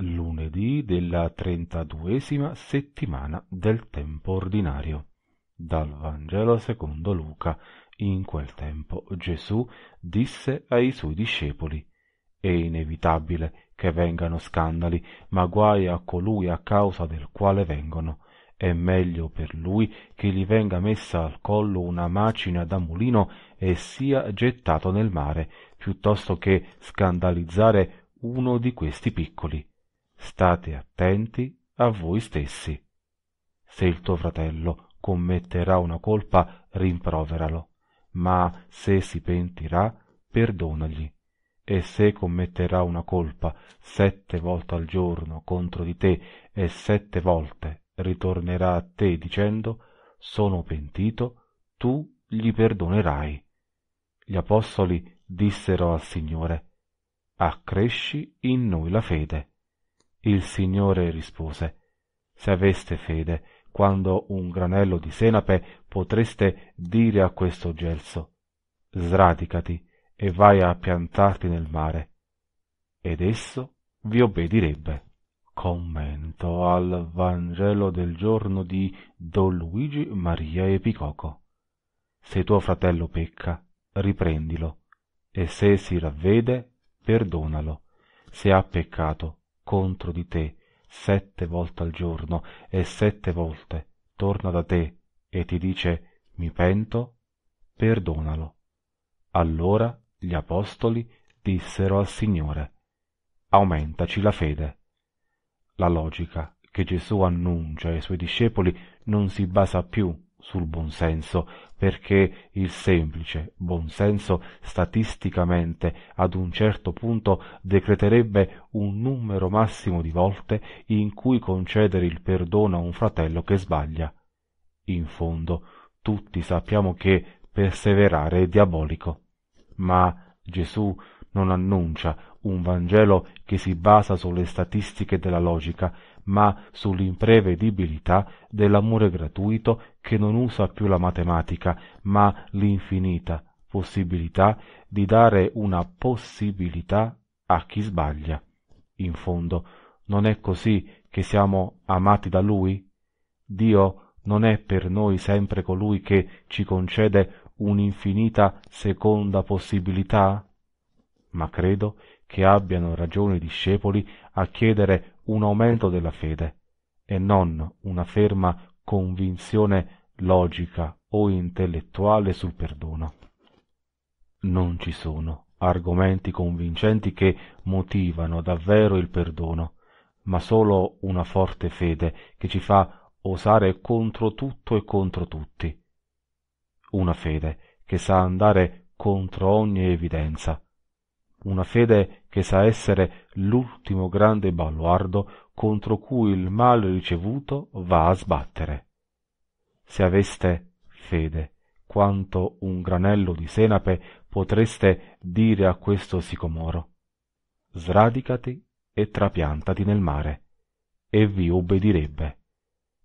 lunedì della trentaduesima settimana del tempo ordinario. Dal Vangelo secondo Luca. In quel tempo Gesù disse ai suoi discepoli È inevitabile che vengano scandali, ma guai a colui a causa del quale vengono. È meglio per lui che gli venga messa al collo una macina da mulino e sia gettato nel mare, piuttosto che scandalizzare uno di questi piccoli State attenti a voi stessi. Se il tuo fratello commetterà una colpa, rimproveralo, ma se si pentirà, perdonagli. E se commetterà una colpa sette volte al giorno contro di te e sette volte ritornerà a te dicendo sono pentito, tu gli perdonerai. Gli apostoli dissero al Signore, accresci in noi la fede. Il Signore rispose, Se aveste fede, quando un granello di senape potreste dire a questo gelso, sradicati e vai a piantarti nel mare, ed esso vi obbedirebbe. Commento al Vangelo del giorno di Don Luigi Maria Epicoco. Se tuo fratello pecca, riprendilo, e se si ravvede, perdonalo. Se ha peccato, contro di te sette volte al giorno e sette volte torna da te e ti dice mi pento, perdonalo. Allora gli apostoli dissero al Signore aumentaci la fede. La logica che Gesù annuncia ai suoi discepoli non si basa più sul buonsenso, perché il semplice buonsenso statisticamente ad un certo punto decreterebbe un numero massimo di volte in cui concedere il perdono a un fratello che sbaglia. In fondo, tutti sappiamo che perseverare è diabolico, ma Gesù non annuncia un Vangelo che si basa sulle statistiche della logica, ma sull'imprevedibilità dell'amore gratuito che non usa più la matematica, ma l'infinita possibilità di dare una possibilità a chi sbaglia. In fondo, non è così che siamo amati da Lui? Dio non è per noi sempre colui che ci concede un'infinita seconda possibilità? Ma credo che che abbiano ragione i discepoli a chiedere un aumento della fede e non una ferma convinzione logica o intellettuale sul perdono. Non ci sono argomenti convincenti che motivano davvero il perdono, ma solo una forte fede che ci fa osare contro tutto e contro tutti. Una fede che sa andare contro ogni evidenza, una fede che sa essere l'ultimo grande baluardo contro cui il male ricevuto va a sbattere. Se aveste fede quanto un granello di senape potreste dire a questo sicomoro sradicati e trapiantati nel mare e vi obbedirebbe.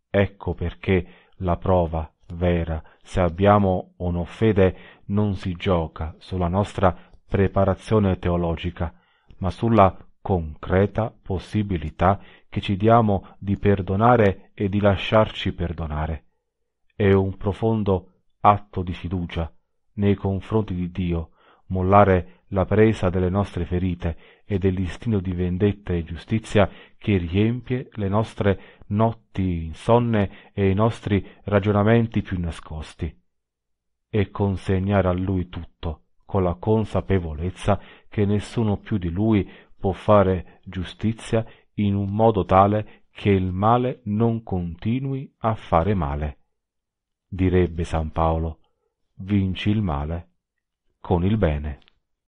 Ecco perché la prova vera, se abbiamo o no fede, non si gioca sulla nostra preparazione teologica, ma sulla concreta possibilità che ci diamo di perdonare e di lasciarci perdonare. È un profondo atto di fiducia nei confronti di Dio, mollare la presa delle nostre ferite e dell'istino di vendetta e giustizia che riempie le nostre notti insonne e i nostri ragionamenti più nascosti, e consegnare a Lui tutto, con la consapevolezza che nessuno più di lui può fare giustizia in un modo tale che il male non continui a fare male. Direbbe San Paolo, vinci il male con il bene.